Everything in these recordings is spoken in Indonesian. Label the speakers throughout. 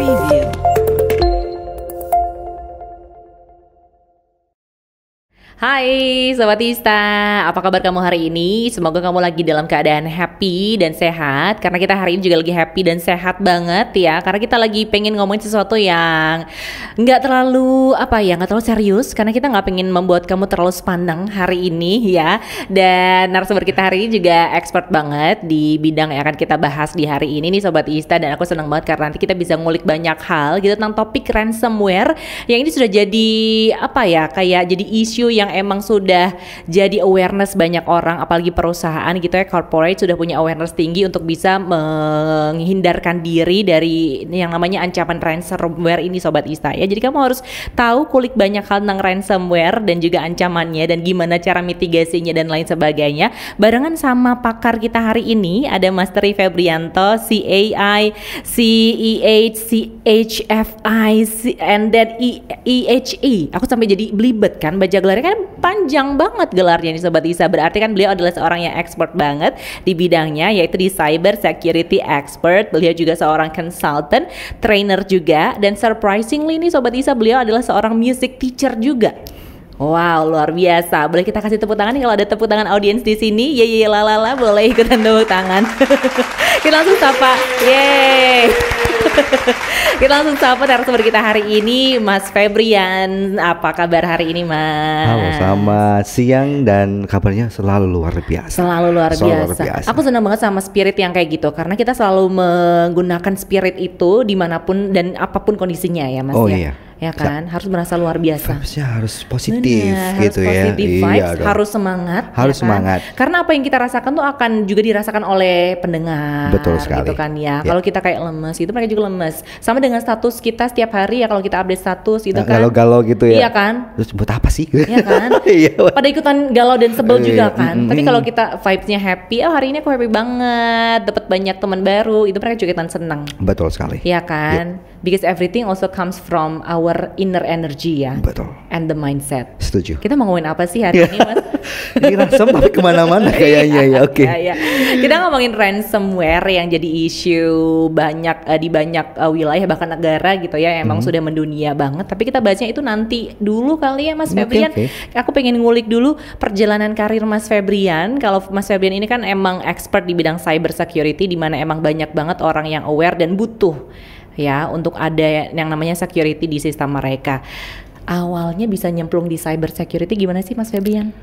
Speaker 1: preview.
Speaker 2: Hai Sobat Ista, apa kabar kamu hari ini? Semoga kamu lagi dalam keadaan happy dan sehat Karena kita hari ini juga lagi happy dan sehat banget ya Karena kita lagi pengen ngomongin sesuatu yang nggak terlalu apa ya, nggak terlalu serius Karena kita nggak pengen membuat kamu terlalu sepaneng hari ini ya Dan narasumber kita hari ini juga expert banget di bidang yang akan kita bahas di hari ini nih Sobat Ista Dan aku senang banget karena nanti kita bisa ngulik banyak hal gitu tentang topik ransomware Yang ini sudah jadi apa ya, kayak jadi isu yang yang emang sudah jadi awareness banyak orang apalagi perusahaan gitu ya corporate sudah punya awareness tinggi untuk bisa menghindarkan diri dari yang namanya ancaman ransomware ini sobat Ista ya. Jadi kamu harus tahu kulik banyak hal tentang ransomware dan juga ancamannya dan gimana cara mitigasinya dan lain sebagainya. Barengan sama pakar kita hari ini ada Masteri Febrianto, CAI, CEH, CHFI, and then EHE. E e. Aku sampai jadi belibet kan baca gelarnya kan panjang banget gelarnya nih Sobat Isa Berarti kan beliau adalah seorang yang expert banget di bidangnya yaitu di cyber security expert Beliau juga seorang consultant, trainer juga Dan surprisingly nih Sobat Isa beliau adalah seorang music teacher juga Wow, luar biasa. Boleh kita kasih tepuk tangan nih kalau ada tepuk tangan audiens di sini. Ye ye la, boleh ikutan tepuk tangan. kita langsung sapa. Yeay kita langsung sapa narasumber kita hari ini Mas Febrian. Apa kabar hari ini Mas? Halo, sama
Speaker 3: siang dan kabarnya selalu luar biasa. Selalu luar biasa. Selalu luar biasa.
Speaker 2: Aku senang banget sama spirit yang kayak gitu karena kita selalu menggunakan spirit itu dimanapun dan apapun kondisinya ya Mas. Oh ya? iya ya kan harus merasa luar biasa vibesnya
Speaker 3: harus positif Bener, gitu harus ya positif iya vibes, iya dong. harus
Speaker 2: semangat ya
Speaker 3: harus ya kan? semangat
Speaker 2: karena apa yang kita rasakan tuh akan juga dirasakan oleh pendengar betul gitu sekali gitu kan ya, ya. kalau kita kayak lemes itu mereka juga lemes sama dengan status kita setiap hari ya kalau kita update status gitu kan
Speaker 3: galau-galau gitu ya iya kan terus buat apa sih iya kan iya.
Speaker 2: pada ikutan galau dan sebel eh, juga kan tapi kalau kita vibesnya happy oh hari ini aku happy banget dapat banyak teman baru itu mereka juga ikutan senang
Speaker 3: betul sekali iya
Speaker 2: kan yeah. because everything also comes from our our inner energy ya. Betul. And the mindset. Setuju. Kita mau ngomongin apa sih hari ini, Mas? ini ransom tapi
Speaker 3: kemana-mana iya, kayaknya ya. Oke. Okay. Ya,
Speaker 2: ya. Kita ngomongin ransomware yang jadi isu banyak uh, di banyak uh, wilayah bahkan negara gitu ya. Emang hmm. sudah mendunia banget. Tapi kita bahasnya itu nanti dulu kali ya, Mas Febrian. Okay. Aku pengen ngulik dulu perjalanan karir Mas Febrian. Kalau Mas Febrian ini kan emang expert di bidang cyber security, di mana emang banyak banget orang yang aware dan butuh ya untuk ada yang namanya security di sistem mereka. Awalnya bisa nyemplung di cyber security gimana sih Mas Febrian?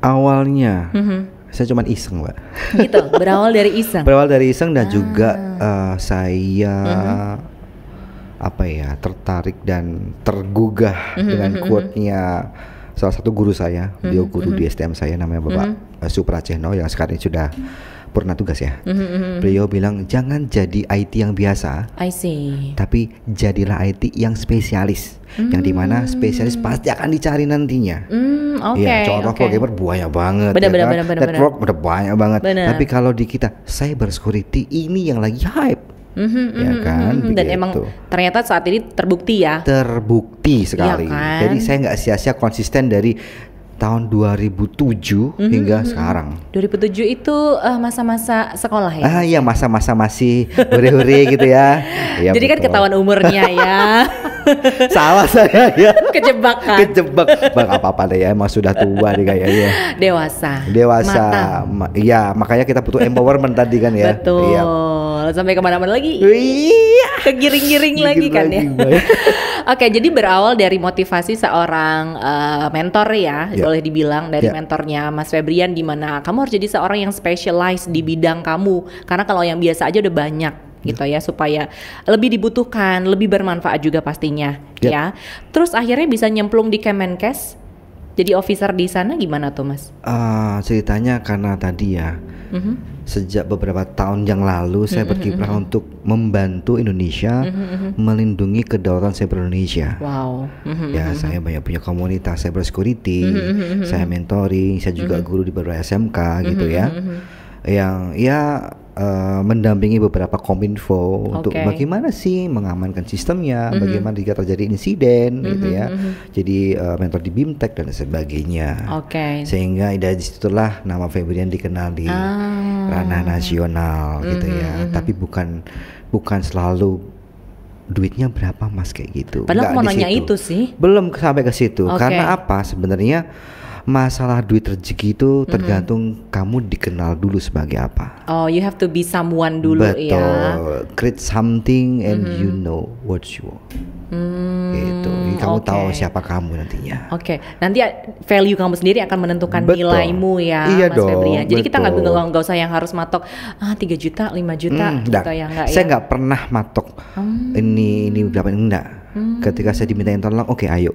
Speaker 3: Awalnya. Mm -hmm. Saya cuma iseng, Mbak.
Speaker 2: Gitu, berawal dari iseng.
Speaker 3: berawal dari iseng dan ah. juga uh, eh, saya mm -hmm. apa ya, tertarik dan tergugah mm -hmm. dengan mm-hmm, quote-nya mm-hmm. salah satu guru saya, beliau guru mm -hmm. di STM saya namanya mm-hmm. Bapak mm -hmm. yang sekarang sudah Pernah tugas ya.
Speaker 2: Mm-hmm. Beliau
Speaker 3: bilang jangan jadi IT yang biasa.
Speaker 2: I see.
Speaker 3: Tapi jadilah IT yang spesialis. Mm-hmm. Yang dimana hmm. spesialis pasti akan dicari nantinya.
Speaker 2: Mm, Oke. Okay, ya, contoh okay. programmer
Speaker 3: banyak banget. Benar, ya kan? Network benar. banyak banget. Benar. Tapi kalau di kita cyber security ini yang lagi hype.
Speaker 2: Mm-hmm, ya mhm, kan mm-hmm, dan emang ternyata saat ini terbukti ya
Speaker 3: terbukti sekali ya kan? jadi saya nggak sia-sia konsisten dari tahun 2007 mm -hmm. hingga mhm. sekarang.
Speaker 2: 2007 itu masa eh, masa-masa sekolah ya? Ah
Speaker 3: iya masa-masa masih huri huri gitu ya. ya Jadi kan betul. kan ketahuan umurnya ya. Salah saya ya.
Speaker 2: Kejebak kan.
Speaker 3: Kejebak. Bang apa-apa deh ya emang sudah tua nih kayaknya.
Speaker 2: Dewasa. Dewasa.
Speaker 3: Iya Ma makanya kita butuh empowerment tadi kan ya. Iya.
Speaker 2: Betul. Iya. Sampai kemana-mana lagi. Iya. Kegiring-giring lagi kan lagi, ya. Oke, jadi berawal dari motivasi seorang uh, mentor ya. Yeah boleh dibilang dari yeah. mentornya Mas Febrian di mana kamu harus jadi seorang yang specialized di bidang kamu karena kalau yang biasa aja udah banyak gitu ya supaya lebih dibutuhkan, lebih bermanfaat juga pastinya yep. Ya. ya. Terus akhirnya bisa nyemplung di Kemenkes jadi officer di sana gimana tuh mas?
Speaker 3: Uh, ceritanya karena tadi ya mm-hmm. sejak beberapa tahun yang lalu mm-hmm. saya berkiprah mm-hmm. untuk membantu Indonesia mm-hmm, mm-hmm. melindungi kedaulatan cyber Indonesia. Wow.
Speaker 1: Mm-hmm. Ya mm-hmm. saya
Speaker 3: banyak punya komunitas cyber security, mm-hmm, mm-hmm. saya mentoring, saya juga mm-hmm. guru di beberapa SMK gitu mm-hmm. gitu ya. Yang ya Eh, mendampingi beberapa kominfo okay. untuk bagaimana sih mengamankan sistemnya, mm -hmm. bagaimana jika terjadi insiden mm -hmm, gitu ya. Mm -hmm. Jadi uh, mentor di BIMTEK dan sebagainya. Oke. Okay. Sehingga dari disitulah nama Febrian dikenal di
Speaker 2: ah.
Speaker 3: ranah nasional mm -hmm, gitu ya. Mm -hmm. Tapi bukan bukan selalu duitnya berapa mas kayak gitu. Padahal mau nanya itu sih. Belum sampai ke situ. Okay. Karena apa sebenarnya? masalah duit rezeki itu tergantung mm-hmm. kamu dikenal dulu sebagai apa.
Speaker 2: Oh, you have to be someone dulu Betul. ya.
Speaker 3: Betul. Create something and mm-hmm. you know what you want. Hmm,
Speaker 2: gitu. kamu okay. tahu
Speaker 3: siapa kamu
Speaker 2: nantinya. Oke, okay. nanti value kamu sendiri akan menentukan Betul. nilaimu ya, iya Mas dong, Febri. Ya. Jadi Betul. kita nggak bingung nggak usah yang harus matok ah tiga juta, 5 juta hmm, gitu ya enggak Saya ya.
Speaker 3: nggak ya? pernah matok hmm. ini ini berapa mm. enggak. Hmm. Ketika saya diminta dimintain tolong, oke okay, ayo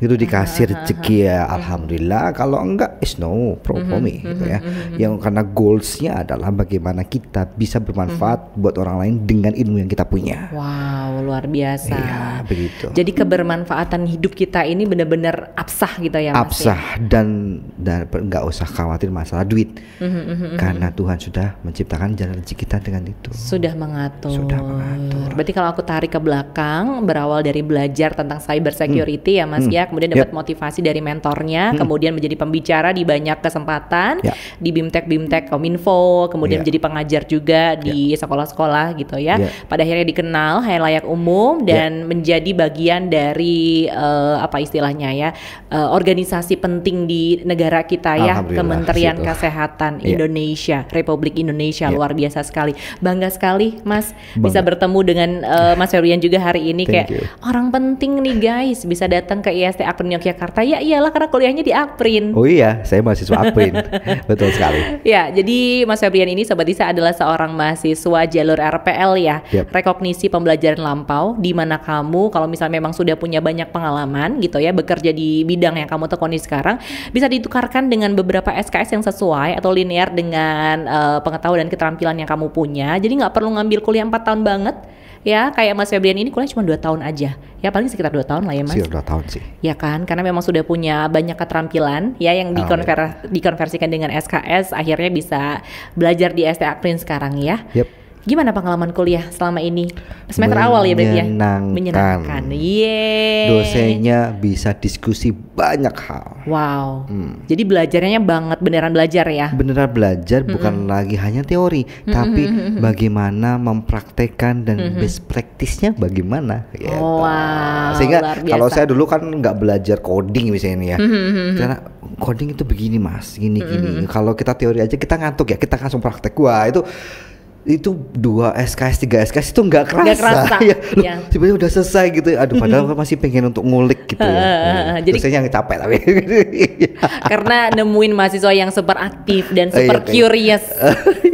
Speaker 3: itu dikasih rezeki ya alhamdulillah kalau enggak is no problem mm -hmm. gitu mhm, ya mm -hmm. yang karena goalsnya adalah bagaimana kita bisa bermanfaat mm -hmm. buat orang lain dengan ilmu yang kita punya
Speaker 2: wow luar biasa ya,
Speaker 3: begitu. Jadi
Speaker 2: kebermanfaatan hidup kita ini benar-benar absah gitu ya, ya? Absah
Speaker 3: dan dan nggak usah khawatir masalah duit.
Speaker 2: Mhm, mhm, mhm. Karena
Speaker 3: Tuhan sudah menciptakan jalan rezeki kita dengan itu.
Speaker 2: Sudah mengatur. Sudah mengatur. Berarti kalau aku tarik ke belakang berawal dari belajar tentang cyber security mm. ya Mas mm. ya, kemudian dapat yep. motivasi dari mentornya, mm. kemudian menjadi pembicara di banyak kesempatan yeah. di Bimtek Bimtek Kominfo, kemudian yeah. menjadi pengajar juga di ya. sekolah-sekolah gitu ya. Yeah. Pada akhirnya dikenal hanya layak umum dan yeah. menjadi menjadi bagian dari uh, apa istilahnya ya uh, organisasi penting di negara kita ya Kementerian situ. Kesehatan yeah. Indonesia Republik Indonesia yeah. luar biasa sekali bangga sekali Mas bangga. bisa bertemu dengan uh, Mas Ferdian juga hari ini Thank kayak you. orang penting nih guys bisa datang ke IST Aprin Yogyakarta ya iyalah karena kuliahnya di Aprin oh
Speaker 3: iya saya mahasiswa Aprin betul sekali
Speaker 2: ya jadi Mas Febrian ini Sobat Isa adalah seorang mahasiswa jalur RPL ya yep. rekognisi pembelajaran lampau di mana kamu kalau misalnya memang sudah punya banyak pengalaman gitu ya bekerja di bidang yang kamu tekuni sekarang bisa ditukarkan dengan beberapa SKS yang sesuai atau linear dengan uh, pengetahuan dan keterampilan yang kamu punya jadi nggak perlu ngambil kuliah 4 tahun banget ya kayak Mas Febrian ini kuliah cuma 2 tahun aja ya paling sekitar 2 tahun lah ya Mas sekitar 2 tahun sih ya kan karena memang sudah punya banyak keterampilan ya yang dikonver dikonversikan dengan SKS akhirnya bisa belajar di STA Print sekarang ya yep Gimana pengalaman kuliah selama ini? Semester awal ya berarti ya?
Speaker 3: Menyenangkan.
Speaker 2: Yeay.
Speaker 3: Dosennya bisa diskusi banyak hal.
Speaker 2: Wow. Hmm. Jadi belajarnya banget beneran belajar ya?
Speaker 3: Beneran belajar hmm bukan lagi hanya teori, hmm tapi hmm bagaimana mempraktekkan dan hmm best practice-nya bagaimana gitu.
Speaker 2: Oh, wow. Sehingga kalau saya
Speaker 3: dulu kan nggak belajar coding misalnya ini ya. hmm Karena coding itu begini Mas, gini-gini. mm Kalau kita teori aja kita ngantuk ya, kita langsung praktek. Wah, itu itu dua SKS tiga SKS itu nggak kerasa, gak kerasa. ya. Loh, ya. tiba-tiba udah selesai gitu ya. aduh padahal mm-hmm. masih pengen untuk ngulik gitu ya uh, jadi saya yang capek tapi
Speaker 2: karena nemuin mahasiswa yang super aktif dan iya, super uh, iya, curious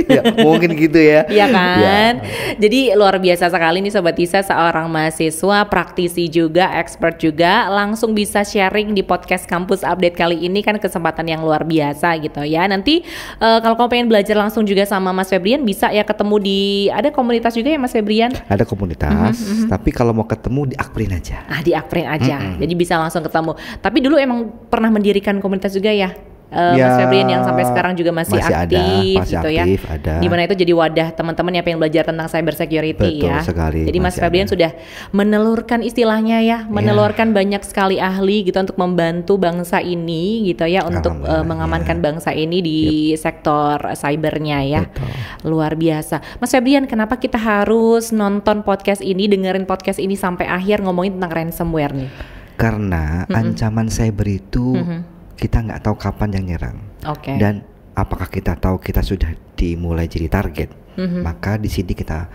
Speaker 3: ya, mungkin gitu ya iya, iya. kan
Speaker 2: ya. jadi luar biasa sekali nih sobat Tisa seorang mahasiswa praktisi juga expert juga langsung bisa sharing di podcast kampus update kali ini kan kesempatan yang luar biasa gitu ya nanti uh, kalau kamu pengen belajar langsung juga sama Mas Febrian bisa ya ketemu ketemu di ada komunitas juga ya Mas Febrian?
Speaker 3: Ada komunitas, mm -hmm, mm -hmm. tapi kalau mau ketemu di Akprin aja.
Speaker 2: Ah, di Akprin aja. Mm -hmm. Jadi bisa langsung ketemu. Tapi dulu emang pernah mendirikan komunitas juga ya? uh, ya, Mas Febrian yang sampai sekarang juga masih, masih gitu ya. aktif, ada, masih gitu aktif, ya. Ada. Dimana itu jadi wadah teman-teman yang pengen belajar tentang cyber security Betul ya. sekali. Jadi Mas Febrian ada. sudah menelurkan istilahnya ya, ya. menelurkan ya. banyak sekali ahli gitu untuk membantu bangsa ini gitu ya, untuk uh, mengamankan ya. bangsa ini di yep. sektor cybernya ya. Betul. Luar biasa. Mas Febrian, kenapa kita harus nonton podcast ini, dengerin podcast ini sampai akhir ngomongin tentang ransomware nih?
Speaker 3: Karena mm -hmm. ancaman cyber itu mm -hmm kita nggak tahu kapan yang nyerang okay. dan apakah kita tahu kita sudah dimulai jadi target
Speaker 1: mm -hmm. maka
Speaker 3: di sini kita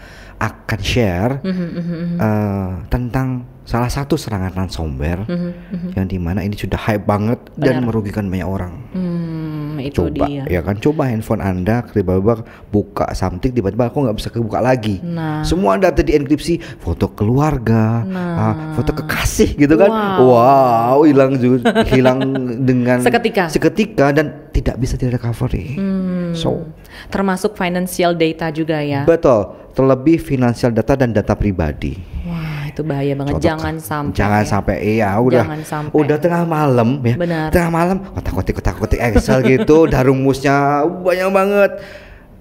Speaker 3: akan share mm -hmm, mm -hmm. Uh, tentang salah satu serangan ransomware mm
Speaker 1: -hmm, mm -hmm. yang
Speaker 3: dimana ini sudah hype banget Benar. dan merugikan banyak orang.
Speaker 2: Hmm, itu coba dia. ya
Speaker 3: kan coba handphone anda tiba-tiba buka something tiba-tiba aku nggak bisa kebuka lagi. Nah. Semua data dienkripsi, foto keluarga, nah. uh, foto kekasih gitu kan. Wow, wow hilang hilang dengan seketika seketika dan tidak bisa recovery.
Speaker 2: Hmm. So termasuk financial data juga ya.
Speaker 3: Betul, terlebih financial data dan data pribadi.
Speaker 2: Wah, itu bahaya banget. Contoh, jangan sampai. Jangan
Speaker 3: ya. sampai iya, udah. sampai. Udah tengah malam ya.
Speaker 2: Benar. Tengah malam
Speaker 3: kotak-kotik kotak-kotik Excel gitu, rumusnya uh, banyak banget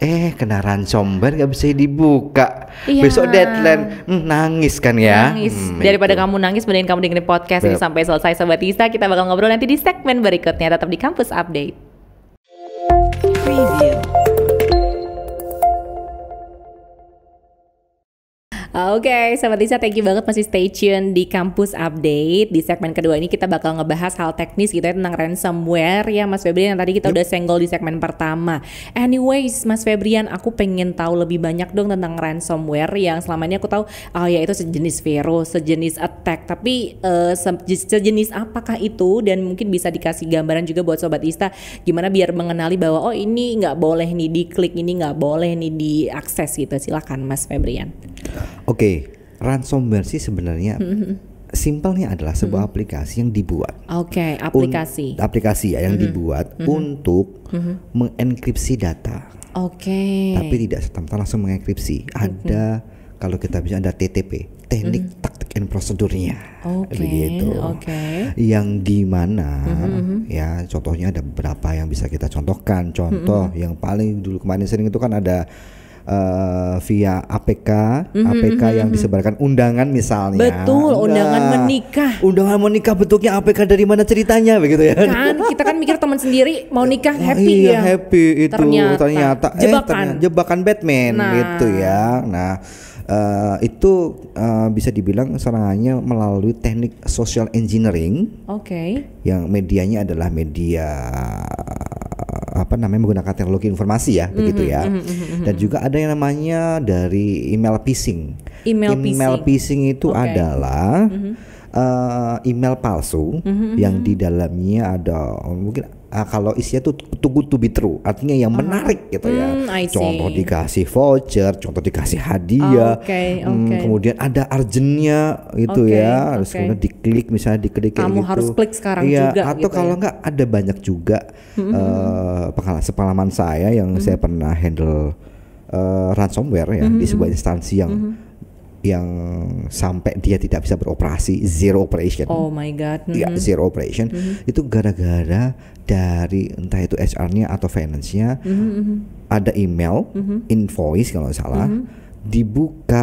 Speaker 3: eh kena ransomware nggak bisa dibuka iya. besok deadline hmm, nangis kan ya nangis hmm, daripada
Speaker 2: itu. kamu nangis mending kamu dengerin podcast ini sampai selesai sobat Isa kita bakal ngobrol nanti di segmen berikutnya tetap di kampus update preview Oke, okay, Sobat Lisa, thank you banget masih stay tune di Kampus Update. Di segmen kedua ini kita bakal ngebahas hal teknis gitu ya tentang ransomware ya Mas Febrian tadi kita yep. udah senggol di segmen pertama. Anyways, Mas Febrian, aku pengen tahu lebih banyak dong tentang ransomware yang selama ini aku tahu oh ya itu sejenis virus, sejenis attack, tapi uh, sejenis apakah itu dan mungkin bisa dikasih gambaran juga buat Sobat Ista gimana biar mengenali bahwa oh ini nggak boleh nih diklik, ini nggak boleh nih diakses gitu. Silakan Mas Febrian
Speaker 3: okay, ransomware sih sebenarnya hmm, hmm, hmm. simpelnya adalah sebuah mm-hmm. aplikasi yang dibuat.
Speaker 2: Oke, okay, aplikasi.
Speaker 3: aplikasi ya yang mm-hmm. dibuat mm-hmm. untuk mm-hmm. mengenkripsi data.
Speaker 2: Oke. Okay. Tapi tidak
Speaker 3: serta langsung mengenkripsi. Mm-hmm. Ada kalau kita bisa ada TTP, teknik, mm-hmm. taktik, dan prosedurnya.
Speaker 2: Oke. Okay. Begitu. Oke. Okay.
Speaker 3: Yang di mana mm-hmm. ya contohnya ada berapa yang bisa kita contohkan. Contoh mm-hmm. yang paling dulu kemarin sering itu kan ada uh, via APK, mm-hmm, mhm, APK mm-hmm, yang mhm. disebarkan undangan misalnya. Betul, nah, undangan menikah. Undangan menikah bentuknya APK dari mana ceritanya begitu ya? Kan
Speaker 2: kita kan mikir teman sendiri mau nikah oh, happy iya, ya. happy itu ternyata, ternyata
Speaker 3: eh, jebakan eh, ternyata, jebakan Batman nah. gitu ya. Nah, uh, itu uh, bisa dibilang serangannya melalui teknik social engineering. Oke. Okay. Yang medianya adalah media apa namanya menggunakan teknologi informasi ya, mm-hmm, begitu ya. Mm-hmm, mm-hmm. Dan juga ada yang namanya dari email phishing.
Speaker 2: Email, email
Speaker 3: phishing. phishing itu okay. adalah mm-hmm. uh, email palsu mm-hmm, yang mm-hmm. di dalamnya ada mungkin uh, kalau isinya tuh too good to be true artinya yang hmm. menarik gitu ya hmm, contoh dikasih voucher contoh dikasih hadiah oh, okay, okay. Hmm, kemudian ada arjennya gitu okay, ya harus okay. kemudian diklik misalnya diklik kamu kayak gitu harus klik sekarang iya, juga atau gitu ya. kalau ya. enggak ada banyak juga mm-hmm. uh, eh, pengalaman saya yang hmm saya pernah handle uh, ransomware ya hmm di sebuah instansi yang hmm yang sampai dia tidak bisa beroperasi zero operation. Oh
Speaker 2: my god. mm -hmm. zero
Speaker 3: operation. Mm -hmm. Itu gara-gara dari entah itu HR-nya atau finance-nya mm -hmm. ada email, mm -hmm. invoice kalau salah, mm -hmm. dibuka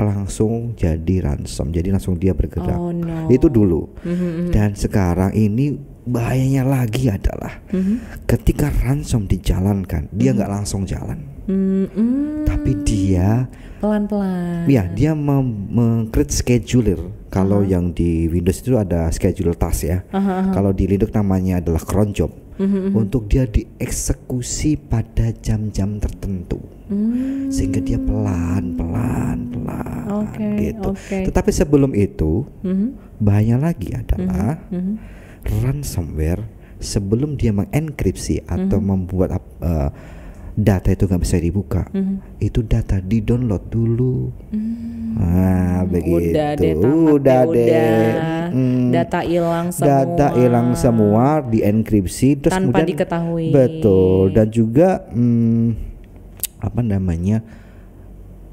Speaker 3: langsung jadi ransom. Jadi langsung dia bergerak. Oh, no. Itu dulu.
Speaker 1: Mm -hmm. Dan
Speaker 3: sekarang ini bahayanya lagi adalah mm-hmm. ketika ransom dijalankan dia nggak mm-hmm. langsung jalan
Speaker 2: mm-hmm.
Speaker 3: tapi dia
Speaker 2: pelan-pelan ya dia
Speaker 3: mengcreate scheduler kalau uh-huh. yang di Windows itu ada scheduler task ya uh-huh. uh-huh. kalau di Linux namanya adalah cron job mm-hmm, mm-hmm. untuk dia dieksekusi pada jam-jam tertentu hmm sehingga dia pelan pelan pelan
Speaker 1: okay, gitu okay. tetapi
Speaker 3: sebelum itu mm-hmm. bahaya lagi adalah mm-hmm. Mm-hmm ransomware sebelum dia mengenkripsi atau mm -hmm. membuat uh, data itu nggak bisa dibuka, mm -hmm. itu data di download dulu. Mm. Nah, begitu. Udah deh, tamat udah deh. deh. data
Speaker 2: hmm. hilang semua. Data hilang
Speaker 3: semua, dienkripsi, terus tanpa kemudian, diketahui. Betul. Dan juga hmm, apa namanya?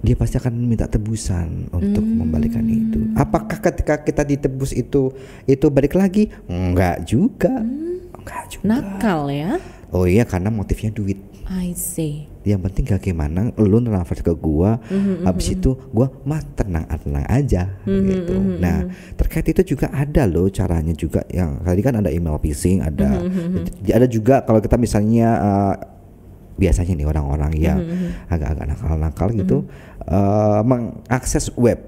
Speaker 3: dia pasti akan minta tebusan untuk hmm. membalikan itu. Apakah ketika kita ditebus itu itu balik lagi? Enggak juga. Hmm.
Speaker 2: Enggak juga. Nakal ya?
Speaker 3: Oh iya karena motifnya duit.
Speaker 2: I see.
Speaker 3: Yang penting bagaimana lu transfer ke gua, mm-hmm, habis hmm, hmm, hmm. itu gua mah tenang tenang aja
Speaker 2: mm-hmm, gitu. Nah,
Speaker 3: terkait itu juga ada loh caranya juga yang tadi kan ada email phishing, ada
Speaker 1: mm-hmm.
Speaker 3: ada juga kalau kita misalnya eh, biasanya nih orang-orang yang mm-hmm. agak-agak nakal-nakal gitu mm-hmm. uh, mengakses web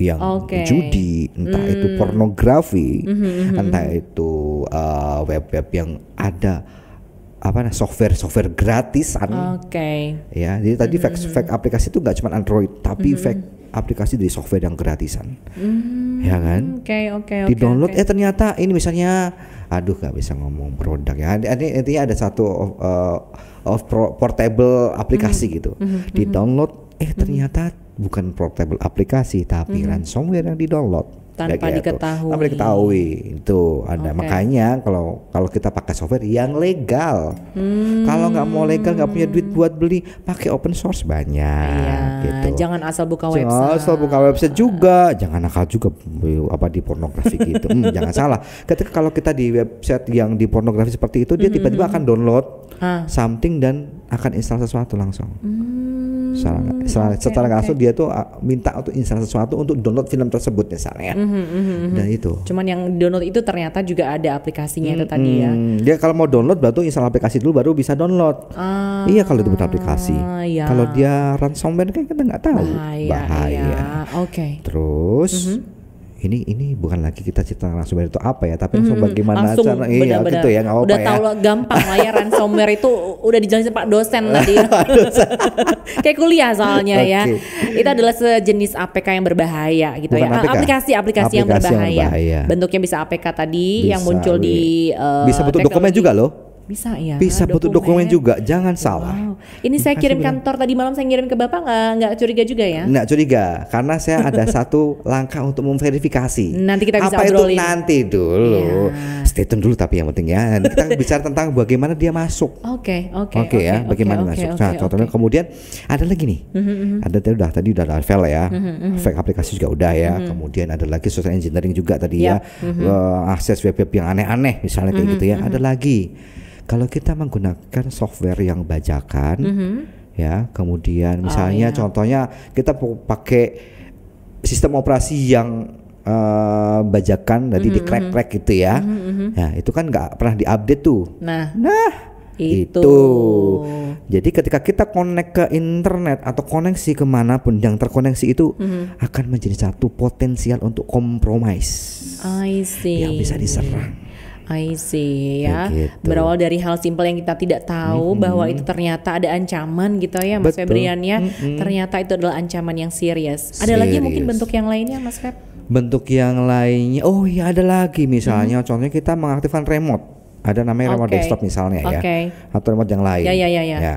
Speaker 3: yang okay. judi, entah mm. itu hmm. pornografi, mm-hmm. entah itu eh, web-web uh, yang ada apa nah software software gratisan. Oke. Okay. Ya, jadi tadi mm-hmm. fake mhm. fake aplikasi itu nggak cuma Android, tapi mm-hmm. fake aplikasi dari software yang gratisan.
Speaker 2: Hmm, ya kan? Oke, okay, oke, okay, Di download okay. eh
Speaker 3: ternyata ini misalnya aduh gak bisa ngomong produk ya. Intinya ada satu of, uh, eh, of portable aplikasi hmm, gitu. Hmm, hmm, di download eh ternyata bukan portable aplikasi tapi ransomware yang di download tanpa diketahui. Tanpa diketahui itu ada. Okay. Makanya kalau kalau kita pakai software yang legal.
Speaker 2: Hmm. Kalau
Speaker 3: nggak mau legal nggak punya duit buat beli, pakai open source banyak. Iya. Gitu.
Speaker 2: Jangan asal buka website. jangan
Speaker 3: Asal buka website juga, jangan nakal juga apa di pornografi gitu. Hmm, jangan salah. Ketika kalau kita di website yang di pornografi seperti itu, dia hmm. tiba-tiba akan download ha. something dan akan install sesuatu langsung. Hmm secara, salah, okay, secara okay. dia tuh ah, minta untuk install sesuatu untuk download film tersebut misalnya
Speaker 2: mm -hmm, mm -hmm. dan itu cuman yang download itu ternyata juga ada aplikasinya mm -hmm. itu tadi ya hmm,
Speaker 3: dia kalau mau download baru install aplikasi dulu baru bisa download
Speaker 2: ah, iya
Speaker 3: kalau itu buat aplikasi ya. kalau dia ransomware kan kita nggak tahu
Speaker 2: bahaya, bahaya. Iya. oke okay.
Speaker 3: terus mm -hmm ini ini bukan lagi kita cerita ransomware itu apa ya tapi langsung hmm, bagaimana langsung cara bener, iya gitu ya nggak apa udah tahu ya. lah
Speaker 2: gampang lah ya ransomware itu udah dijelasin pak dosen tadi kayak kuliah soalnya okay. ya itu adalah sejenis APK yang berbahaya gitu bukan ya APK. aplikasi aplikasi, yang, berbahaya. yang berbahaya bentuknya bisa APK tadi bisa, yang muncul di uh, bisa bentuk dokumen juga loh bisa ya. Bisa dokumen. butuh
Speaker 3: dokumen juga, jangan wow. salah.
Speaker 2: Ini saya kirim kantor tadi malam saya ngirim ke Bapak nggak nggak curiga juga ya?
Speaker 3: Nggak curiga, karena saya ada satu langkah untuk memverifikasi. Nanti kita bisa Apa obrolin. itu nanti dulu. Yeah. Stay tune dulu tapi yang penting ya. Kita bicara tentang bagaimana dia masuk.
Speaker 2: Oke, oke.
Speaker 3: oke ya, bagaimana masuk. Nah, contohnya kemudian ada lagi nih. Mhm, mhm. Ada tadi udah tadi udah ada file ya. mm aplikasi juga udah ya. Kemudian ada lagi social engineering juga tadi ya. Eh, akses web-web yang aneh-aneh misalnya kayak gitu ya. Ada lagi kalau kita menggunakan software yang bajakan, mm -hmm. ya, kemudian oh, misalnya oh, iya. contohnya kita pakai sistem operasi yang uh, bajakan, tadi mm -hmm. di crack-crack mm-hmm. gitu ya, mm -hmm. nah itu kan nggak pernah diupdate tuh.
Speaker 2: Nah, nah itu. itu.
Speaker 3: Jadi ketika kita connect ke internet atau koneksi kemanapun yang terkoneksi itu mm-hmm. akan menjadi satu potensial untuk kompromis
Speaker 2: yang bisa diserang. I see ya. Gitu. Berawal dari hal simpel yang kita tidak tahu mm -hmm. bahwa itu ternyata ada ancaman gitu ya Mas Febrian ya. Mm -hmm. Ternyata itu adalah ancaman yang serius. Ada lagi mungkin bentuk yang lainnya Mas Feb?
Speaker 3: Bentuk yang lainnya. Oh ya ada lagi misalnya mm -hmm. contohnya kita mengaktifkan remote. Ada namanya okay. remote desktop misalnya okay. ya. Atau remote yang lain. Ya ya ya ya. ya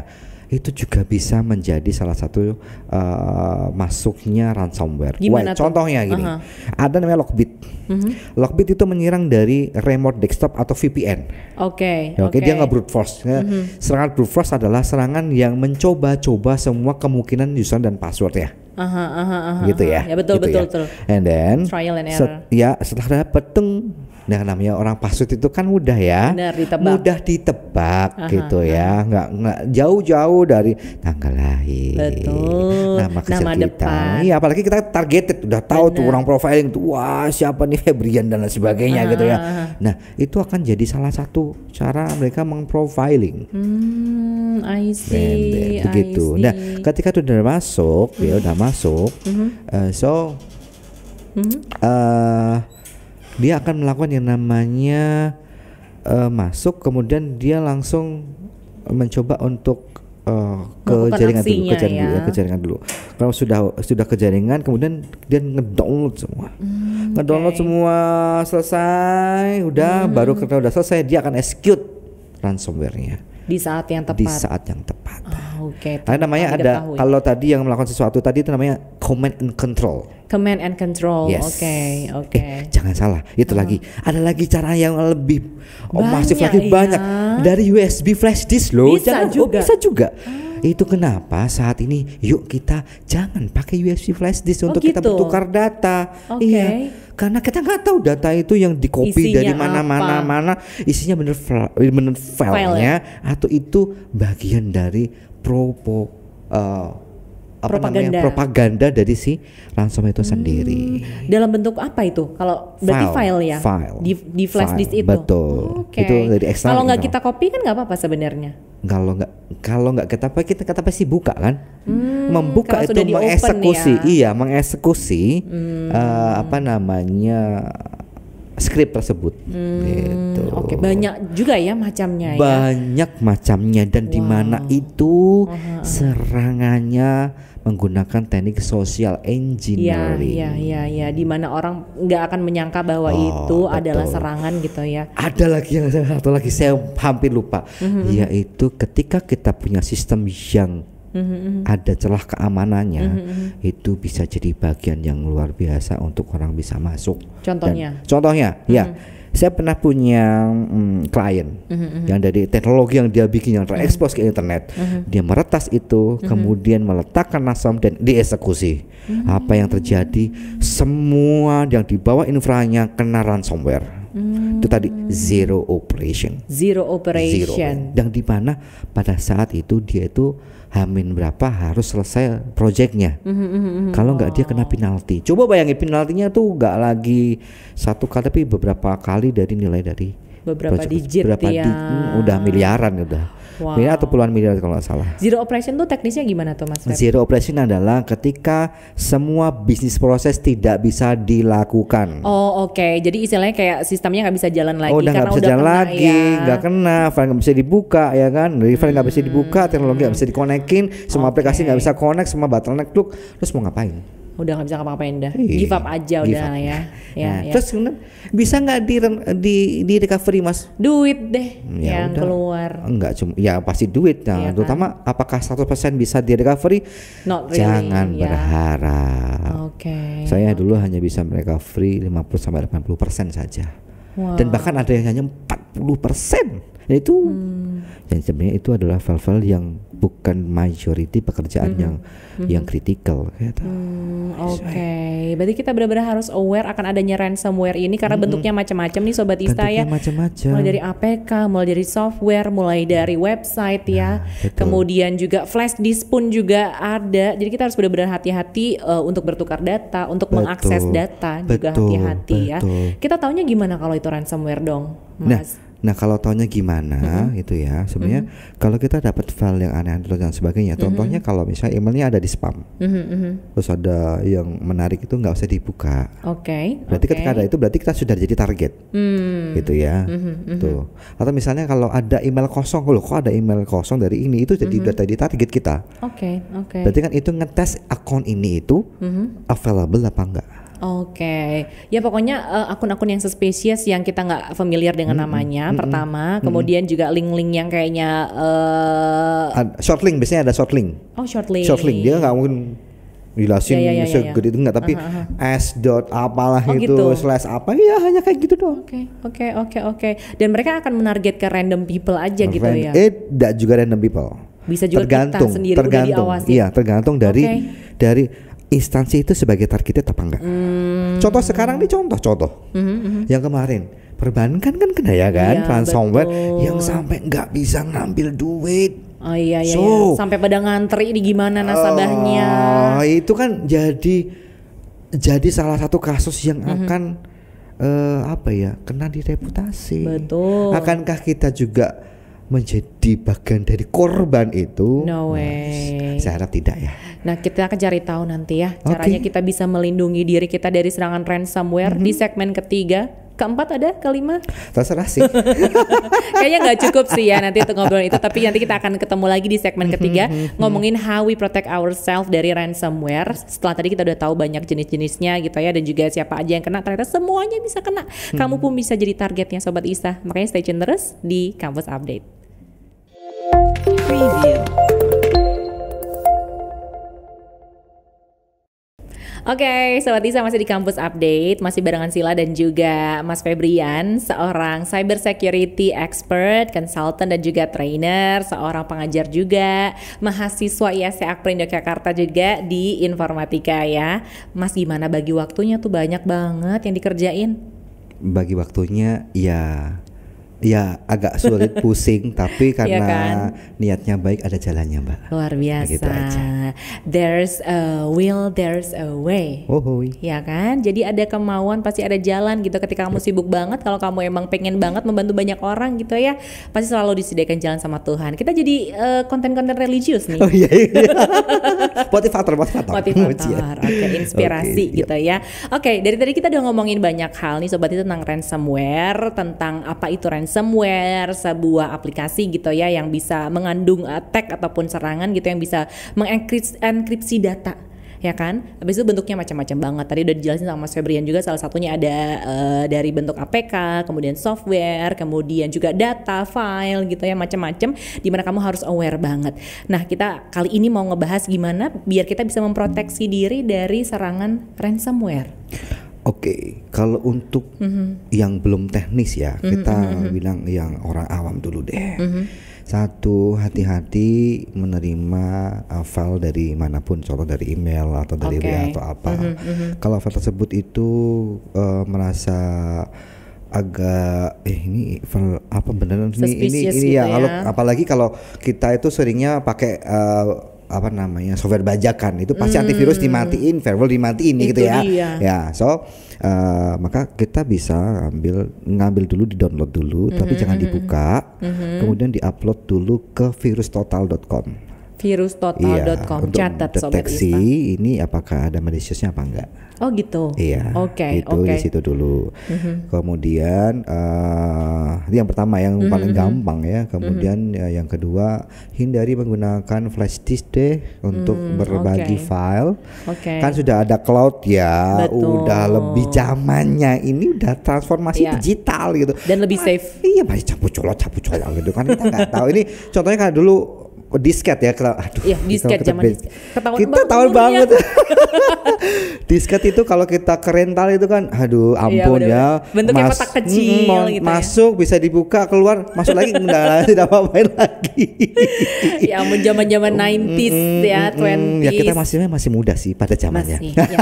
Speaker 3: itu juga bisa menjadi salah satu uh, masuknya ransomware. Gimana Why? Contohnya gini, uh -huh. ada namanya Lockbit. Uh mhm. -huh. Lockbit itu menyerang dari remote desktop atau VPN.
Speaker 2: Oke. Okay, ya, Oke, dia nggak brute
Speaker 3: force. Uh ya. mhm. -huh. Serangan brute force adalah serangan yang mencoba-coba semua kemungkinan user dan password ya.
Speaker 2: Aha, aha, aha, gitu ya. Ya betul gitu betul ya. betul.
Speaker 3: And then trial and error. Set, ya setelah dapat teng Nah namanya orang pasut itu kan mudah ya, Benar, ditebak. mudah ditebak aha, gitu ya. aha. ya, nggak nggak jauh-jauh dari tanggal lahir,
Speaker 2: Betul. nama kerja nama kita. Iya
Speaker 3: apalagi kita targeted, udah tahu Benar. tuh orang profiling tuh, wah siapa nih Febrian dan lain sebagainya aha, gitu ya. Nah itu akan jadi salah satu cara mereka mengprofiling.
Speaker 2: Hmm, I see.
Speaker 3: Begitu. I see. Nah ketika tuh udah masuk, ya hmm. udah masuk, mm uh, so mm -hmm. uh, dia akan melakukan yang namanya uh, masuk kemudian dia langsung mencoba untuk uh, ke jaringan dulu ke jaringan, dulu, ke jaringan dulu. Kalau sudah sudah ke jaringan, kemudian dia ngedownload semua, hmm, ngedownload okay. semua selesai, udah hmm. baru ketika udah selesai dia akan execute ransomware-nya
Speaker 2: di saat yang tepat. Di saat yang tepat. Oh, Oke. Okay. Nah, namanya ada kalau
Speaker 3: tadi yang melakukan sesuatu tadi itu namanya command and control.
Speaker 2: Command and control. Yes. Oke, okay, oke. Okay. Eh,
Speaker 3: jangan salah. Itu oh. lagi. Ada lagi cara yang lebih
Speaker 2: oh, banyak, masif lagi ya. banyak dari
Speaker 3: USB flash disk loh. Bisa jangan, oh, juga. Oh, bisa juga. Oh. Itu kenapa saat ini yuk kita jangan pakai USB flash disk oh, untuk gitu. kita bertukar data. Okay. Iya. Karena kita nggak tahu data itu yang dikopi dari mana-mana mana isinya bener eh, bener filenya file, atau itu bagian dari propo uh, apa propaganda. namanya propaganda dari si ransom itu hmm. sendiri.
Speaker 2: Dalam bentuk apa itu? Kalau berarti file, file ya. File. Di, di flash disk itu.
Speaker 3: Betul. Okay. Itu dari Kalau nggak kita
Speaker 2: copy kan nggak apa-apa sebenarnya.
Speaker 3: Kalau nggak kalau nggak kita apa kita kata pasti buka kan?
Speaker 2: Hmm, Membuka itu mengeksekusi.
Speaker 3: Ya. Iya, mengeksekusi hmm. uh, apa namanya skrip tersebut.
Speaker 2: Hmm, gitu. Oke, okay. banyak juga ya macamnya. Ya.
Speaker 3: Banyak ya? macamnya dan wow. di mana itu uh -huh. serangannya menggunakan teknik social engineering. Iya,
Speaker 2: iya, iya, ya. di mana orang nggak akan menyangka bahwa oh, itu betul. adalah serangan gitu ya.
Speaker 3: Ada lagi yang satu lagi saya hampir lupa, mm-hmm. yaitu ketika kita punya sistem yang mm-hmm. ada celah keamanannya, mm-hmm. itu bisa jadi bagian yang luar biasa untuk orang bisa masuk. Contohnya. Dan, contohnya, ya. mm-hmm. ya saya pernah punya mm, klien mm -hmm. yang dari teknologi yang dia bikin yang terekspos mm -hmm. ke mhm. internet mm -hmm. dia meretas itu mm -hmm. kemudian meletakkan nasam dan dieksekusi mm -hmm. apa yang terjadi semua yang dibawa bawah infranya kena ransomware
Speaker 2: Hmm. Itu tadi
Speaker 3: zero operation.
Speaker 2: Zero operation. Zero.
Speaker 3: Dan di mana pada saat itu dia itu hamin berapa harus selesai proyeknya. Mhm,
Speaker 2: mhm, mhm, Kalau
Speaker 3: nggak dia kena oh. penalti. Coba bayangin penaltinya tuh nggak lagi satu kali tapi beberapa kali dari nilai dari beberapa digit beberapa ya. Di, udah miliaran udah wow. miliar atau puluhan miliar kalau nggak salah.
Speaker 2: Zero operation tuh teknisnya gimana tuh Mas? Rep? Zero
Speaker 3: operation adalah ketika semua bisnis proses tidak bisa dilakukan.
Speaker 2: Oh oke, okay. jadi istilahnya kayak sistemnya nggak bisa jalan lagi. Oh udah nggak bisa udah jalan kena, lagi, iya. nggak
Speaker 3: ya. kena, file nggak bisa dibuka ya kan, file nggak hmm. bisa dibuka, hmm. teknologi nggak bisa dikonekin, semua okay. aplikasi nggak bisa connect, semua baterai tuh, terus mau ngapain?
Speaker 2: udah nggak bisa ngapa-ngapain dah iya, give up aja give udah up. ya nah, ya, ya, terus bisa nggak di, di di recovery mas duit deh hmm, ya yang udah. keluar
Speaker 3: enggak cuma ya pasti duit nah, ya, terutama kan? apakah 100% bisa di recovery
Speaker 2: Not really, jangan ya.
Speaker 3: berharap oke okay, saya okay. dulu hanya bisa recovery 50 sampai 80% saja wow. dan bahkan ada yang hanya 40% itu hmm. yang sebenarnya itu adalah file-file yang bukan majority pekerjaan mm -hmm. yang mm -hmm. yang kritikal gitu.
Speaker 2: Mm, Oke, okay. berarti kita benar-benar harus aware akan adanya ransomware ini karena mm -hmm. bentuknya macam-macam nih sobat Ista bentuknya ya.
Speaker 3: macam-macam. Mulai dari
Speaker 2: APK, mulai dari software, mulai dari website ya. nah, ya. Betul. Kemudian juga flash disk pun juga ada. Jadi kita harus benar-benar hati-hati uh, untuk bertukar data, untuk betul. mengakses data betul, juga hati-hati ya. Kita taunya gimana kalau itu ransomware dong, nah, Mas?
Speaker 3: Nah, Nah kalau taunya gimana mm-hmm. itu ya sebenarnya mm-hmm. kalau kita dapat file yang aneh-aneh dan sebagainya, contohnya mm-hmm. kalau misalnya emailnya ada di spam, mm-hmm, mm-hmm. terus ada yang menarik itu nggak usah dibuka.
Speaker 2: Oke. Okay. Berarti okay. ketika ada itu
Speaker 3: berarti kita sudah jadi target, mm-hmm. gitu ya.
Speaker 2: Mm-hmm, mm-hmm. Tuh.
Speaker 3: Atau misalnya kalau ada email kosong, loh kok ada email kosong dari ini itu jadi mm-hmm. data di target kita.
Speaker 2: Oke okay. oke. Okay. Berarti kan
Speaker 3: itu ngetes akun ini itu mm-hmm. available apa enggak?
Speaker 2: Oke, okay. ya pokoknya uh, akun-akun yang spesies yang kita nggak familiar dengan mm-hmm. namanya mm-hmm. pertama, mm-hmm. kemudian juga link-link yang kayaknya uh,
Speaker 3: short link biasanya ada short link. Oh
Speaker 2: short link. Short link
Speaker 3: dia nggak mungkin jelasin yeah, yeah, yeah, ya, ya. segede yeah. itu enggak tapi uh, huh uh-huh. s dot apalah oh, itu gitu. slash apa ya
Speaker 2: hanya kayak gitu doang. Oke okay, oke okay, oke okay, oke okay. dan mereka akan menarget ke random people aja Rand- gitu ya. Eh
Speaker 3: tidak juga random people.
Speaker 2: Bisa juga tergantung, kita sendiri tergantung, udah Iya
Speaker 3: tergantung dari okay. dari instansi itu sebagai targetnya apa enggak? Hmm. Contoh sekarang nih contoh-contoh hmm, hmm, hmm. yang kemarin perbankan kan kena ya kan ya, ransomware yang sampai nggak bisa ngambil
Speaker 2: duit. Oh iya iya, iya. so, iya. sampai pada ngantri di gimana nasabahnya.
Speaker 3: Uh, itu kan jadi jadi salah satu kasus yang hmm. hmm. akan uh, apa ya kena direputasi.
Speaker 2: Betul.
Speaker 3: Akankah kita juga menjadi bagian dari korban itu. No nah, way. Nah, saya harap tidak ya.
Speaker 2: Nah, kita akan cari tahu nanti ya caranya kita bisa melindungi diri kita dari serangan ransomware mm -hmm. di mhm. segmen ketiga keempat ada kelima terserah sih kayaknya nggak cukup sih ya nanti untuk ngobrol itu tapi nanti kita akan ketemu lagi di segmen ketiga hmm, hmm, hmm. ngomongin how we protect ourselves dari ransomware setelah tadi kita udah tahu banyak jenis-jenisnya gitu ya dan juga siapa aja yang kena ternyata semuanya bisa kena kamu pun bisa jadi targetnya sobat Isa makanya stay tune terus di Campus Update Preview Oke, okay, Sobat Isa masih di Kampus Update, masih barengan Sila dan juga Mas Febrian, seorang cyber security expert, consultant dan juga trainer, seorang pengajar juga, mahasiswa IAC Akprin Yogyakarta juga di informatika ya. Mas gimana bagi waktunya tuh banyak banget yang dikerjain?
Speaker 3: Bagi waktunya ya ya agak sulit pusing tapi iya karena ya kan? niatnya baik ada jalannya mbak
Speaker 2: luar biasa gitu there's a will there's a way oh, ya kan jadi ada kemauan pasti ada jalan gitu ketika kamu sibuk banget kalau kamu emang pengen banget membantu banyak orang gitu ya pasti selalu disediakan jalan sama Tuhan kita jadi konten eh, konten-konten religius nih oh
Speaker 3: iya, iya. motivator motivator motivator
Speaker 2: oke okay, inspirasi okay, gitu yep. ya oke okay, iya. gitu ya. dari tadi kita udah ngomongin banyak hal nih sobat itu tentang ransomware tentang apa itu ransomware ransomware, sebuah aplikasi gitu ya yang bisa mengandung attack eh, ataupun serangan gitu yang bisa mengenkripsi data ya kan? Habis itu bentuknya macam-macam banget. Tadi udah dijelasin sama Mas Febrian juga salah satunya ada uh, dari bentuk APK, kemudian software, kemudian juga data, file gitu ya macam-macam Di mana kamu harus aware banget. Nah, kita kali ini mau ngebahas gimana biar kita bisa memproteksi diri dari serangan ransomware.
Speaker 3: Oke, kalau untuk mm-hmm. yang belum teknis ya, mm-hmm. kita mm-hmm, mm-hmm. bilang yang orang awam dulu deh. Mm-hmm. Satu, hati-hati menerima uh, file dari manapun, contoh dari email atau dari okay. WA atau apa. Mm-hmm, mm-hmm. Kalau file tersebut itu uh, merasa agak eh ini file apa beneran ini ini ini ya, gitu ya kalau apalagi kalau kita itu seringnya pakai uh, apa namanya software bajakan itu pasti hmm. antivirus dimatiin, firewall dimatiin gitu itu gitu ya. Dia. Ya, so uh, maka kita bisa ambil ngambil dulu di download dulu, mm -hmm. tapi jangan hmm, hmm, hmm. dibuka, mm -hmm. kemudian diupload dulu ke virustotal.com
Speaker 2: virustotal.com. Iya, Catat sobat deteksi Sobat
Speaker 3: ini apakah ada maliciousnya apa enggak?
Speaker 2: Oh gitu. Iya. Oke. Okay, itu okay. di situ dulu. Mm-hmm.
Speaker 3: Kemudian uh, yang pertama yang mm-hmm. paling mhm. gampang ya. Kemudian mm-hmm. ya, yang kedua hindari menggunakan flash disk deh untuk mm, berbagi okay. file. Okay. Kan sudah ada cloud ya. Betul. Udah lebih zamannya ini udah transformasi yeah.
Speaker 2: digital gitu. Dan lebih safe.
Speaker 3: iya masih capu colok capu colok gitu kan kita nggak tahu. Ini contohnya kan dulu Oh, disket ya kalau aduh. Iya, disket kita, zaman disket. Ketahuan kita tahun banget. disket itu kalau kita ke rental itu kan aduh iya, ampun iya, bener -bener. ya. Bentuknya Mas, kotak kecil mm, mau gitu ya. masuk ya. bisa dibuka, keluar, masuk lagi udah tidak apa apa lagi.
Speaker 2: ya ampun zaman-zaman 90s mm, ya, 20s. Ya kita masih
Speaker 3: masih muda sih pada zamannya. Masih, ya.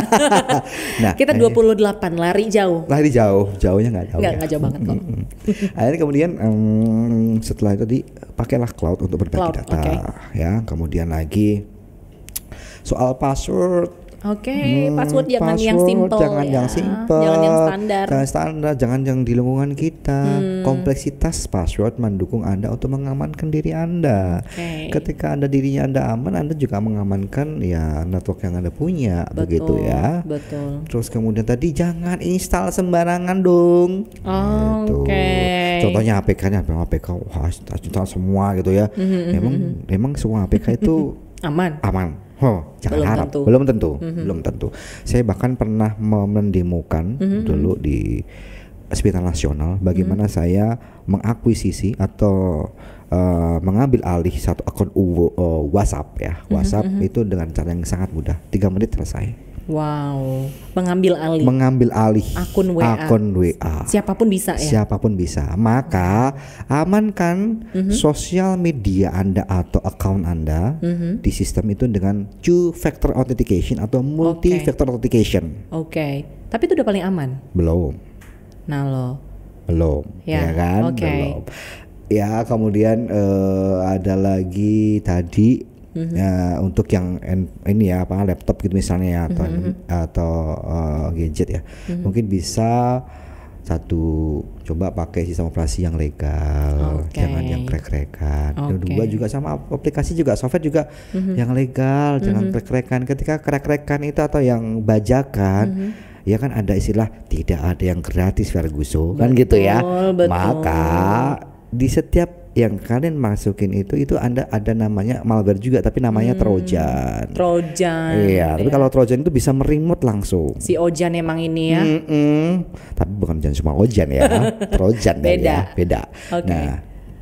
Speaker 3: nah, kita 28
Speaker 2: lari jauh.
Speaker 3: Lari jauh, jauhnya nggak jauh. Nggak ya. jauh banget kok. Mm, akhirnya kemudian um, setelah itu dipakailah pakailah cloud untuk berbagi cloud, data. Okay ya kemudian lagi soal password
Speaker 2: Oke, okay, hmm, password jangan password, yang simple. Jangan ya. yang simple. Jangan yang standar. Jangan
Speaker 3: standar, jangan yang di lingkungan kita. Hmm. Kompleksitas password mendukung Anda untuk mengamankan diri Anda. Okay. Ketika Anda dirinya Anda aman, Anda juga mengamankan ya network yang Anda punya, betul, begitu ya.
Speaker 1: Betul.
Speaker 3: Terus kemudian tadi jangan install sembarangan dong. Oh, gitu. Oke. Okay. Contohnya APK-nya, APK wah semua gitu ya. Mhm, mhm, memang mhm. memang semua APK itu aman. Aman Oh, jangan belum harap. Tentu. Belum tentu. Mm -hmm. Belum tentu. Saya bahkan pernah mendemukan mm -hmm. dulu di Hospital Nasional bagaimana mm -hmm. saya mengakuisisi atau uh, mengambil alih satu akun uh, WhatsApp ya. Mhm, WhatsApp mm -hmm. itu dengan cara yang sangat mudah. tiga menit selesai
Speaker 2: Wow, mengambil alih.
Speaker 3: Mengambil alih akun WA. Akun WA.
Speaker 2: Siapapun bisa ya.
Speaker 3: Siapapun bisa. Maka amankan mm-hmm. sosial media Anda atau account Anda mm-hmm. di sistem itu dengan two factor authentication atau multi factor okay. authentication.
Speaker 2: Oke. Okay. Tapi itu udah paling aman?
Speaker 3: Belum. Nah, lo. Belum. Ya, ya kan? Okay. Belum. Ya, kemudian uh, ada lagi tadi mm-hmm. ya, untuk yang ini ya apa laptop gitu misalnya ya atau mm-hmm. atau uh, gadget ya mm-hmm. mungkin bisa satu coba pakai sistem operasi yang legal okay. jangan yang krek-krekan okay. kedua juga sama aplikasi juga software juga mm-hmm. yang legal mm-hmm. jangan krek-krekan ketika krek-krekan itu atau yang bajakan mm-hmm ya kan ada istilah tidak ada yang gratis Ferguson kan gitu ya betul. maka di setiap yang kalian masukin itu itu anda ada namanya malware juga tapi namanya hmm, trojan.
Speaker 2: Trojan. Iya, tapi iya.
Speaker 3: kalau trojan itu bisa merimut langsung.
Speaker 2: Si ojan emang ini ya. Mm -mm.
Speaker 3: Tapi bukan jangan cuma ojan ya, trojan beda. ya, beda. Okay. Nah,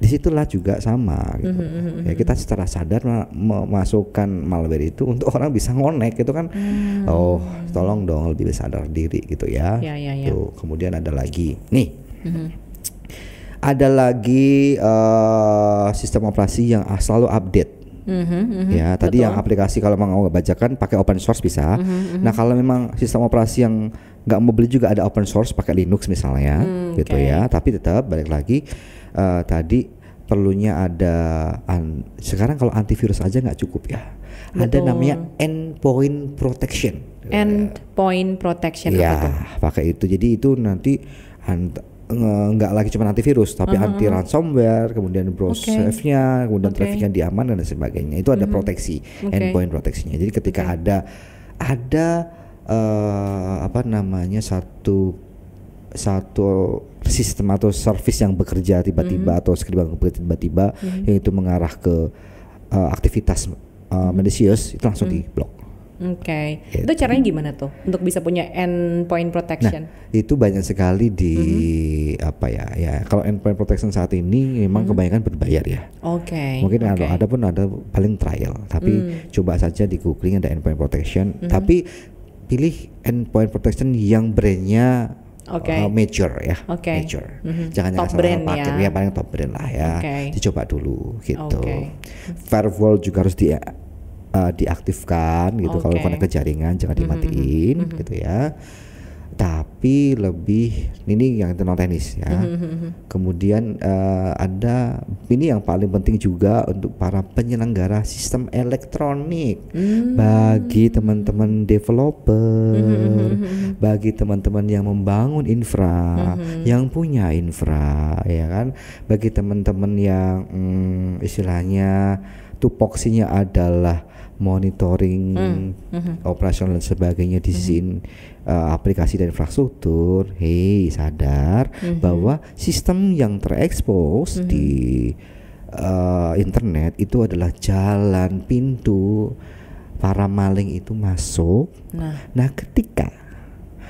Speaker 3: disitulah juga sama. Gitu. Mm -hmm. Ya kita secara sadar memasukkan malware itu untuk orang bisa ngonek gitu kan. Hmm. Oh, tolong dong lebih sadar diri gitu ya. Ya, ya, ya. Tuh, kemudian ada lagi, nih. Mm -hmm ada lagi uh, sistem operasi yang ah, selalu update.
Speaker 1: Mm-hmm, mm-hmm, ya betul. tadi yang
Speaker 3: aplikasi kalau mau nggak bajakan pakai open source bisa. Mm-hmm, mm-hmm. Nah kalau memang sistem operasi yang nggak mau beli juga ada open source pakai Linux misalnya, mm, gitu ya. Tapi tetap balik lagi uh, tadi perlunya ada an, sekarang kalau antivirus aja nggak cukup ya Betul. ada namanya endpoint protection
Speaker 2: endpoint protection ya
Speaker 3: pakai itu jadi itu nanti nggak lagi cuma antivirus tapi uh -huh. anti ransomware kemudian browsernya okay. kemudian okay. trafficnya diaman dan sebagainya itu ada mhm. proteksi okay. endpoint proteksinya jadi ketika okay. ada ada uh, apa namanya satu satu sistem atau service yang bekerja tiba-tiba uh mhm. -huh. atau skrip yang bekerja tiba-tiba uh mhm. -huh. yang itu mengarah ke uh, aktivitas uh, malicious itu langsung uh -huh. di
Speaker 2: Oke, okay. Iya. itu caranya gimana tuh untuk bisa punya endpoint protection?
Speaker 3: Nah, itu banyak sekali di mm-hmm. apa ya ya kalau endpoint protection saat ini memang mm-hmm. kebanyakan berbayar ya.
Speaker 2: Oke. Okay. Mungkin okay. ada anu,
Speaker 3: ada pun ada paling trial, tapi mm. coba saja di googling ada endpoint protection, mm-hmm. tapi pilih endpoint protection yang brandnya okay. uh, major ya, okay. major.
Speaker 1: Mm-hmm. Jangan top brand ya. ya
Speaker 3: paling top brand lah ya. Okay. Dicoba dulu gitu. Okay. Firewall juga harus di uh, diaktifkan gitu okay. kalau konek ke jaringan jangan mhm, dimatiin mm -hmm. gitu ya tapi lebih ini yang internal teknis ya mm -hmm. kemudian uh, ada ini yang paling penting juga untuk para penyelenggara sistem elektronik mm -hmm. bagi teman-teman developer mm -hmm. bagi teman-teman yang membangun infra mm -hmm. yang punya infra ya kan bagi teman-teman yang mm, istilahnya tupoksinya adalah monitoring mm -hmm. operasional dan sebagainya di hmm. sisi mm -hmm. uh, aplikasi dan infrastruktur, hei sadar mm -hmm. bahwa sistem yang terekspos mm -hmm. di uh, internet itu adalah jalan pintu para maling itu masuk. Nah, nah ketika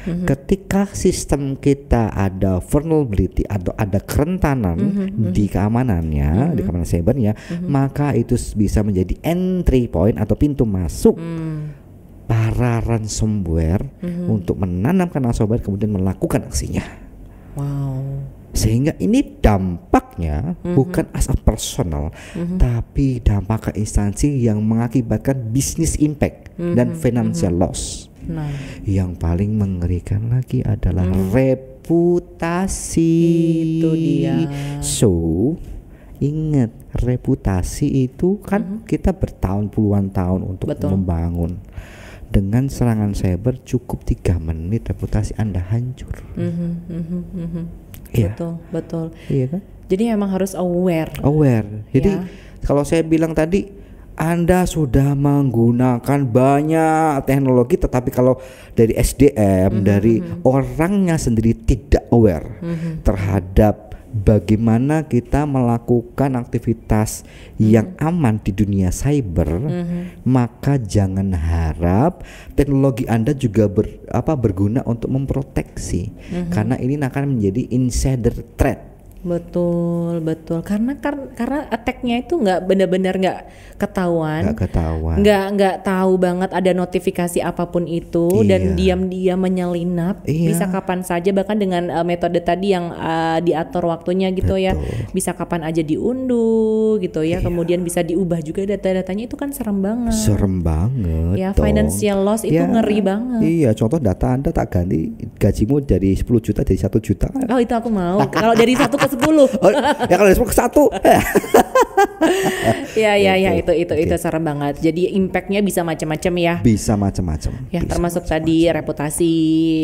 Speaker 3: hmm Ketika sistem kita ada vulnerability atau ada kerentanan mm-hmm. mm-hmm. di keamanannya, mm-hmm. di keamanan cybernya, mm-hmm. maka itu bisa menjadi entry point atau pintu masuk mm para ransomware mm-hmm. untuk menanamkan ransomware kemudian melakukan aksinya.
Speaker 1: Wow.
Speaker 3: Sehingga ini dampaknya mm-hmm. bukan asal personal, mm-hmm. tapi dampak ke instansi yang mengakibatkan bisnis impact mm-hmm. dan financial mm-hmm. loss. Nah. Yang paling mengerikan lagi adalah hmm. reputasi. Itu dia. So, ingat reputasi itu kan -hmm. kita bertahun puluhan tahun untuk Betul. membangun dengan serangan cyber cukup tiga menit reputasi anda hancur
Speaker 2: mm -hmm, mm -hmm, mm -hmm. hmm, hmm, hmm. Iya. betul betul iya kan jadi emang harus aware aware jadi ya. kalau
Speaker 3: saya bilang tadi anda sudah menggunakan banyak teknologi tetapi kalau dari SDM mm -hmm. dari mhm. orangnya sendiri tidak aware mm -hmm. terhadap bagaimana kita melakukan aktivitas mm-hmm. yang aman di dunia cyber, mm-hmm. maka jangan harap teknologi Anda juga ber, apa berguna untuk memproteksi mm-hmm. karena ini akan menjadi insider threat
Speaker 2: Betul, betul. Karena kar karena attacknya itu nggak benar-benar nggak ketahuan. Nggak
Speaker 1: ketahuan. Nggak
Speaker 2: nggak tahu banget ada notifikasi apapun itu iya. dan diam-diam menyelinap. Iya. Bisa kapan saja bahkan dengan uh, metode tadi yang uh, diatur waktunya gitu ya. betul. ya. Bisa kapan aja diunduh gitu ya. Iya. Kemudian bisa diubah juga data-datanya itu kan serem banget. Serem
Speaker 3: banget. Ya, dong. financial
Speaker 2: loss itu ya, ngeri banget. Iya,
Speaker 3: contoh data Anda tak ganti gajimu dari 10 juta jadi satu juta.
Speaker 2: Kan? Oh, itu aku mau. Kalau dari satu ke sepuluh. Oh, ya kalau sepuluh ke satu. ya ya ya itu itu okay. itu serem banget. Jadi impactnya bisa macam-macam ya.
Speaker 3: Bisa macam-macam.
Speaker 2: Ya bisa termasuk macem -macem. tadi reputasi,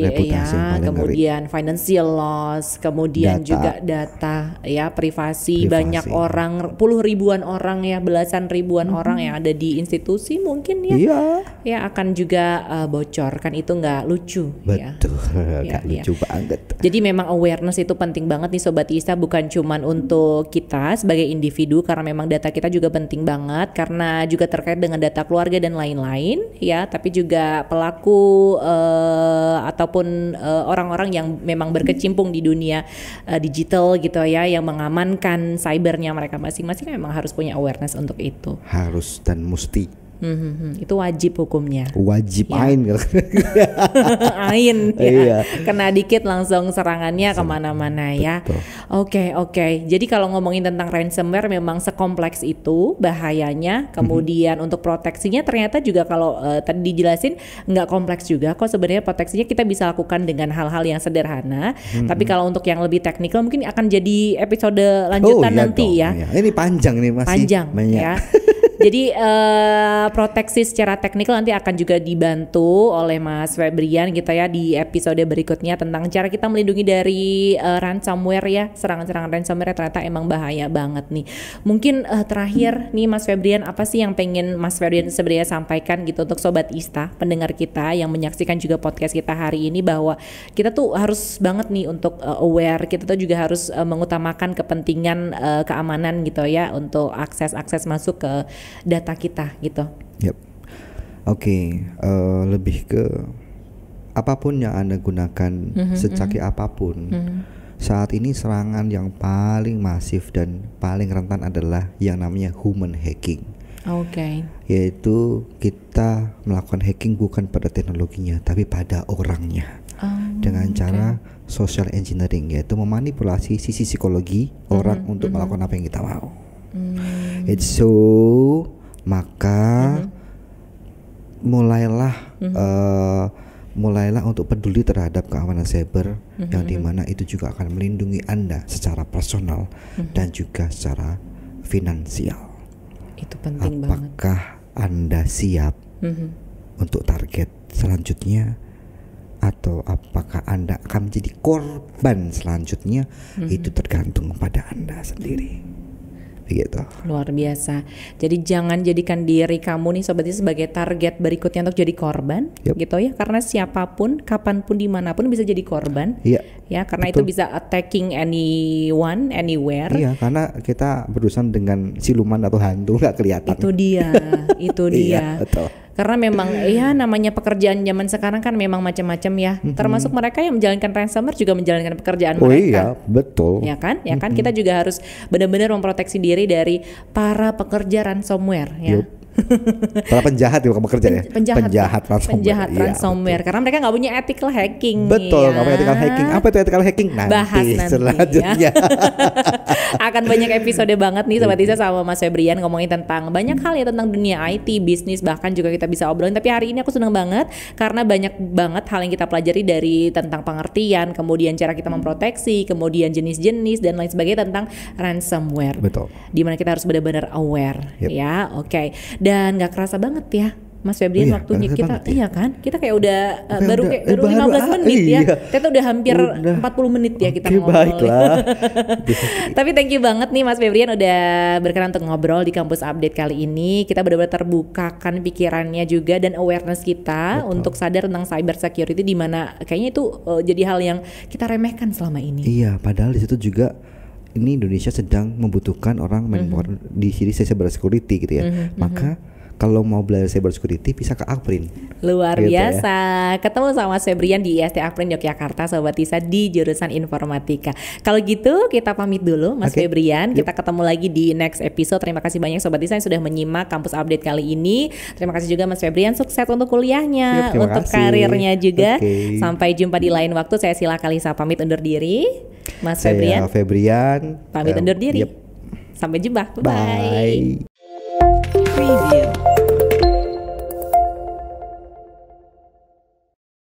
Speaker 2: reputasi ya, kemudian ngeri. financial loss, kemudian data. juga data ya privasi, privasi. banyak orang puluh ribuan orang ya belasan ribuan hmm. orang yang ada di institusi mungkin ya. Iya. Ya akan juga uh, bocor kan itu nggak lucu. Ya.
Speaker 3: Betul. Ya. Gak ya, lucu ya. banget.
Speaker 2: Jadi memang awareness itu penting banget nih sobat Isa bukan cuman untuk kita sebagai individu karena memang data kita juga penting banget karena juga terkait dengan data keluarga dan lain-lain ya tapi juga pelaku uh, ataupun orang eh, orang-orang yang memang berkecimpung di dunia uh, digital gitu ya yang mengamankan cybernya mereka masing-masing memang harus punya awareness untuk itu
Speaker 3: harus dan musti.
Speaker 2: Mm-hmm. Itu wajib hukumnya. Wajib ya. ain kan. ain. Ya. Iya. Kena dikit langsung serangannya kemana-mana ya. Oke oke. Okay. Jadi kalau ngomongin tentang ransomware memang sekompleks itu bahayanya. Mm-hmm. Kemudian hmm untuk proteksinya ternyata juga kalau uh, tadi dijelasin nggak kompleks juga kok sebenarnya proteksinya kita bisa lakukan dengan hal-hal yang sederhana. hmm Tapi kalau untuk yang lebih teknikal mungkin akan jadi episode lanjutan oh, iya nanti dong, ya.
Speaker 3: ya. Ini panjang nih masih. Panjang banyak. ya.
Speaker 2: Jadi uh, proteksi secara teknikal nanti akan juga dibantu oleh Mas Febrian gitu ya di episode berikutnya tentang cara kita melindungi dari uh, ransomware ya serangan-serangan ransomware ternyata emang bahaya banget nih. Mungkin uh, terakhir nih Mas Febrian apa sih yang pengen Mas Febrian sebenarnya sampaikan gitu untuk sobat Ista pendengar kita yang menyaksikan juga podcast kita hari ini bahwa kita tuh harus banget nih untuk uh, aware kita tuh juga harus uh, mengutamakan kepentingan uh, keamanan gitu ya untuk akses akses masuk ke data kita gitu.
Speaker 3: Yep. Oke, okay. uh, eh, lebih ke apapun yang anda gunakan, mm-hmm, secaki mm-hmm. apapun. Mm-hmm. Saat ini serangan yang paling masif dan paling rentan adalah yang namanya human hacking. Oke. Okay. Yaitu kita melakukan hacking bukan pada teknologinya, tapi pada orangnya. Um, dengan cara social engineering yaitu memanipulasi sisi psikologi mm-hmm, orang mhm, untuk mm-hmm. melakukan apa yang kita mau. Mm mm-hmm. it's so maka mm-hmm. mulailah mm-hmm. Uh, mulailah untuk peduli terhadap keamanan cyber mm-hmm. yang dimana itu juga akan melindungi anda secara personal mm-hmm. dan juga secara finansial.
Speaker 2: Itu penting Apakah banget.
Speaker 3: Apakah anda siap mm-hmm. untuk target selanjutnya? atau apakah Anda akan menjadi korban selanjutnya mm -hmm. itu tergantung pada Anda sendiri begitu.
Speaker 2: Luar biasa. Jadi jangan jadikan diri kamu nih sobatnya sebagai target berikutnya untuk jadi korban, yep. gitu ya. Karena siapapun, kapanpun, dimanapun bisa jadi korban. Iya. Ya, karena Betul. itu bisa attacking anyone, anywhere. Iya,
Speaker 3: karena kita berurusan dengan siluman atau hantu nggak kelihatan.
Speaker 2: Itu dia, itu iya, dia. Iya, betul. Karena memang ya namanya pekerjaan zaman sekarang kan memang macam-macam ya. Termasuk mereka yang menjalankan ransomware juga menjalankan pekerjaan oh mereka. Oh iya,
Speaker 3: betul. Ya kan? Ya kan kita
Speaker 2: juga harus benar-benar memproteksi diri dari para pekerja ransomware ya.
Speaker 3: Yep. Para penjahat ya bekerja. ya. Penjahat. Penjahat ransomware. Penjahat iya,
Speaker 2: ransomware ya, karena mereka nggak punya ethical hacking. Betul, nggak ya.
Speaker 3: punya ethical ya. hacking. Apa itu ethical hacking? Nanti Bahas nanti ya. selanjutnya.
Speaker 2: Ya. Akan banyak episode banget nih sobat iya. Isa sama Mas Febrian ngomongin tentang banyak hal ya tentang dunia IT, bisnis bahkan juga kita bisa obrolin. Tapi hari ini aku seneng banget karena banyak banget hal yang kita pelajari dari tentang pengertian, kemudian cara kita memproteksi, kemudian jenis-jenis dan lain sebagainya tentang ransomware. Betul. Dimana kita harus benar-benar aware yep. ya. Oke. Okay dan nggak kerasa banget ya Mas Febrian iya, waktunya kita ya. iya kan kita kayak udah uh, baru udah, kayak eh, baru 15 ah, menit ya. iya. ya ternyata udah hampir udah. 40 menit ya kita okay, ngobrol baiklah. tapi thank you banget nih Mas Febrian udah berkenan untuk ngobrol di kampus update kali ini kita benar-benar terbukakan pikirannya juga dan awareness kita Betul. untuk sadar tentang cyber security di mana kayaknya itu uh, jadi hal yang kita remehkan selama ini
Speaker 3: iya padahal di situ juga ini Indonesia sedang membutuhkan orang main mm -hmm. di sini saya cyber security gitu ya. Mm -hmm. Maka kalau mau belajar cyber security bisa ke Akprin.
Speaker 2: Luar gitu ya. biasa. Ya. Ketemu sama Febrian di IST Akprin Yogyakarta Sobat Tisa di jurusan informatika. Kalau gitu kita pamit dulu Mas okay. Febrian. Yep. Kita ketemu lagi di next episode. Terima kasih banyak Sobat Tisa yang sudah menyimak kampus update kali ini. Terima kasih juga Mas Febrian sukses untuk kuliahnya, yep, untuk kasih. karirnya juga. Okay. Sampai jumpa di lain waktu. Saya Sila Kalisa pamit undur diri. Mas saya Febrian.
Speaker 3: Febrian. Pamit eh, undur diri.
Speaker 2: Yep. Sampai jumpa. Bye. Bye. Preview.